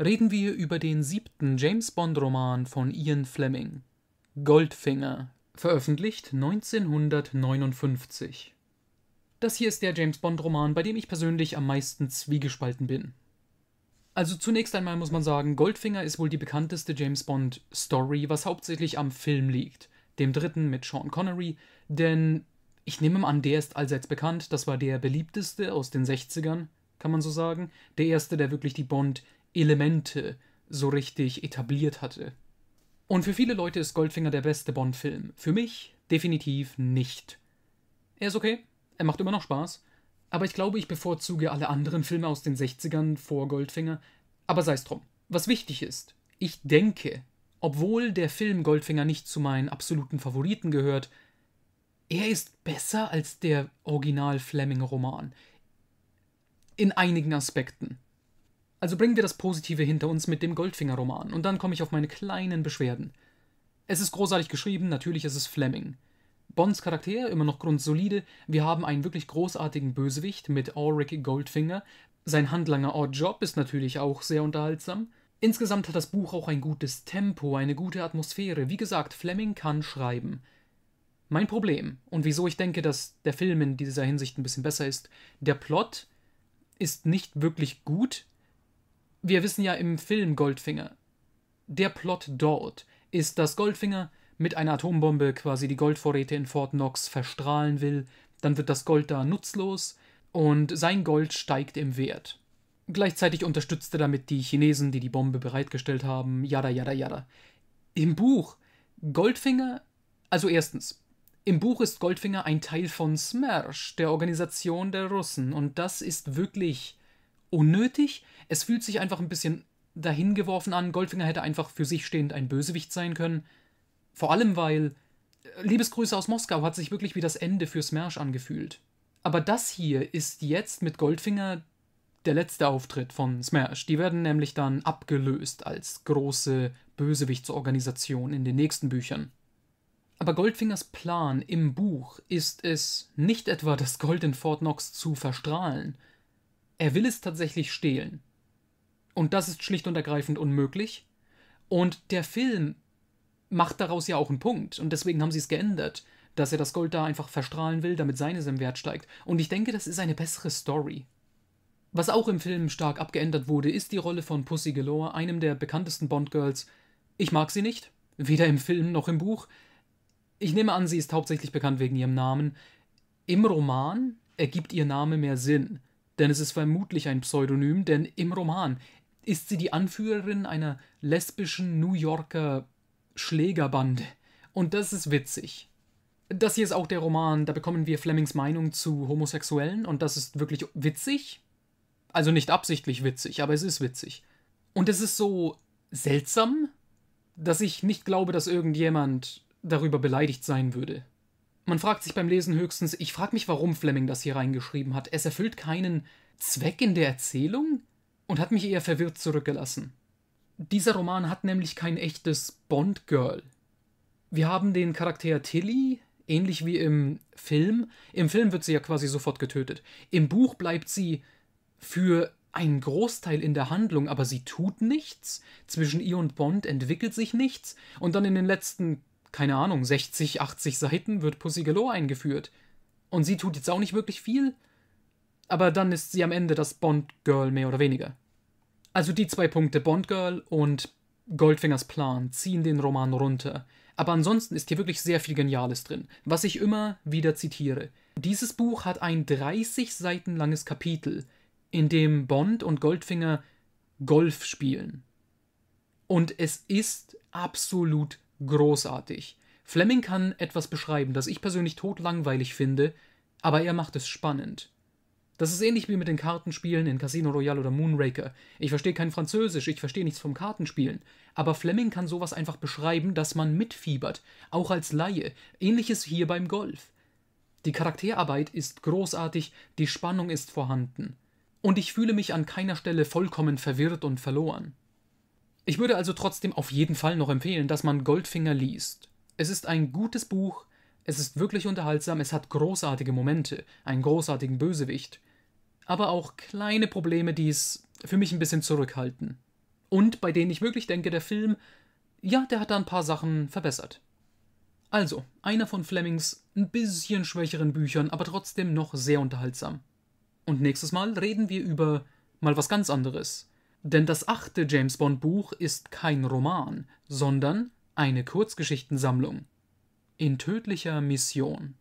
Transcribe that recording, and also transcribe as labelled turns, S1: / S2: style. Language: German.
S1: reden wir über den siebten James Bond-Roman von Ian Fleming, Goldfinger, veröffentlicht 1959. Das hier ist der James Bond-Roman, bei dem ich persönlich am meisten zwiegespalten bin. Also zunächst einmal muss man sagen, Goldfinger ist wohl die bekannteste James Bond-Story, was hauptsächlich am Film liegt, dem dritten mit Sean Connery, denn ich nehme an, der ist allseits bekannt, das war der beliebteste aus den 60ern, kann man so sagen, der erste, der wirklich die Bond- Elemente so richtig etabliert hatte. Und für viele Leute ist Goldfinger der beste Bond-Film. Für mich definitiv nicht. Er ist okay, er macht immer noch Spaß, aber ich glaube, ich bevorzuge alle anderen Filme aus den 60ern vor Goldfinger. Aber sei es drum. Was wichtig ist, ich denke, obwohl der Film Goldfinger nicht zu meinen absoluten Favoriten gehört, er ist besser als der Original Fleming-Roman. In einigen Aspekten. Also bringen wir das Positive hinter uns mit dem Goldfinger-Roman und dann komme ich auf meine kleinen Beschwerden. Es ist großartig geschrieben, natürlich ist es Fleming. Bonds Charakter immer noch grundsolide, wir haben einen wirklich großartigen Bösewicht mit Auric Goldfinger, sein Handlanger Odd Job ist natürlich auch sehr unterhaltsam. Insgesamt hat das Buch auch ein gutes Tempo, eine gute Atmosphäre. Wie gesagt, Fleming kann schreiben. Mein Problem und wieso ich denke, dass der Film in dieser Hinsicht ein bisschen besser ist, der Plot ist nicht wirklich gut, wir wissen ja im Film Goldfinger, der Plot dort ist, dass Goldfinger mit einer Atombombe quasi die Goldvorräte in Fort Knox verstrahlen will, dann wird das Gold da nutzlos und sein Gold steigt im Wert. Gleichzeitig unterstützte damit die Chinesen, die die Bombe bereitgestellt haben, jada, jada, jada. Im Buch Goldfinger, also erstens, im Buch ist Goldfinger ein Teil von Smersh, der Organisation der Russen, und das ist wirklich unnötig. Es fühlt sich einfach ein bisschen dahingeworfen an. Goldfinger hätte einfach für sich stehend ein Bösewicht sein können. Vor allem, weil äh, Liebesgrüße aus Moskau hat sich wirklich wie das Ende für Smash angefühlt. Aber das hier ist jetzt mit Goldfinger der letzte Auftritt von Smash. Die werden nämlich dann abgelöst als große Bösewichtsorganisation in den nächsten Büchern. Aber Goldfingers Plan im Buch ist es, nicht etwa das Gold in Fort Knox zu verstrahlen, er will es tatsächlich stehlen. Und das ist schlicht und ergreifend unmöglich. Und der Film macht daraus ja auch einen Punkt. Und deswegen haben sie es geändert, dass er das Gold da einfach verstrahlen will, damit seines im Wert steigt. Und ich denke, das ist eine bessere Story. Was auch im Film stark abgeändert wurde, ist die Rolle von Pussy Galore, einem der bekanntesten Bond-Girls. Ich mag sie nicht, weder im Film noch im Buch. Ich nehme an, sie ist hauptsächlich bekannt wegen ihrem Namen. Im Roman ergibt ihr Name mehr Sinn. Denn es ist vermutlich ein Pseudonym, denn im Roman ist sie die Anführerin einer lesbischen New Yorker Schlägerbande. Und das ist witzig. Das hier ist auch der Roman, da bekommen wir Flemings Meinung zu Homosexuellen und das ist wirklich witzig. Also nicht absichtlich witzig, aber es ist witzig. Und es ist so seltsam, dass ich nicht glaube, dass irgendjemand darüber beleidigt sein würde. Man fragt sich beim Lesen höchstens, ich frage mich, warum Fleming das hier reingeschrieben hat. Es erfüllt keinen Zweck in der Erzählung und hat mich eher verwirrt zurückgelassen. Dieser Roman hat nämlich kein echtes Bond-Girl. Wir haben den Charakter Tilly, ähnlich wie im Film. Im Film wird sie ja quasi sofort getötet. Im Buch bleibt sie für einen Großteil in der Handlung, aber sie tut nichts. Zwischen ihr und Bond entwickelt sich nichts. Und dann in den letzten keine Ahnung, 60, 80 Seiten wird Pussy Galore eingeführt. Und sie tut jetzt auch nicht wirklich viel, aber dann ist sie am Ende das Bond-Girl mehr oder weniger. Also die zwei Punkte, Bond-Girl und Goldfingers Plan, ziehen den Roman runter. Aber ansonsten ist hier wirklich sehr viel Geniales drin, was ich immer wieder zitiere. Dieses Buch hat ein 30 Seiten langes Kapitel, in dem Bond und Goldfinger Golf spielen. Und es ist absolut großartig. Fleming kann etwas beschreiben, das ich persönlich totlangweilig finde, aber er macht es spannend. Das ist ähnlich wie mit den Kartenspielen in Casino Royale oder Moonraker. Ich verstehe kein Französisch, ich verstehe nichts vom Kartenspielen. Aber Fleming kann sowas einfach beschreiben, dass man mitfiebert, auch als Laie. Ähnliches hier beim Golf. Die Charakterarbeit ist großartig, die Spannung ist vorhanden. Und ich fühle mich an keiner Stelle vollkommen verwirrt und verloren. Ich würde also trotzdem auf jeden Fall noch empfehlen, dass man Goldfinger liest. Es ist ein gutes Buch, es ist wirklich unterhaltsam, es hat großartige Momente, einen großartigen Bösewicht, aber auch kleine Probleme, die es für mich ein bisschen zurückhalten. Und bei denen ich wirklich denke, der Film, ja, der hat da ein paar Sachen verbessert. Also, einer von Flemings ein bisschen schwächeren Büchern, aber trotzdem noch sehr unterhaltsam. Und nächstes Mal reden wir über mal was ganz anderes. Denn das achte James Bond Buch ist kein Roman, sondern eine Kurzgeschichtensammlung. In tödlicher Mission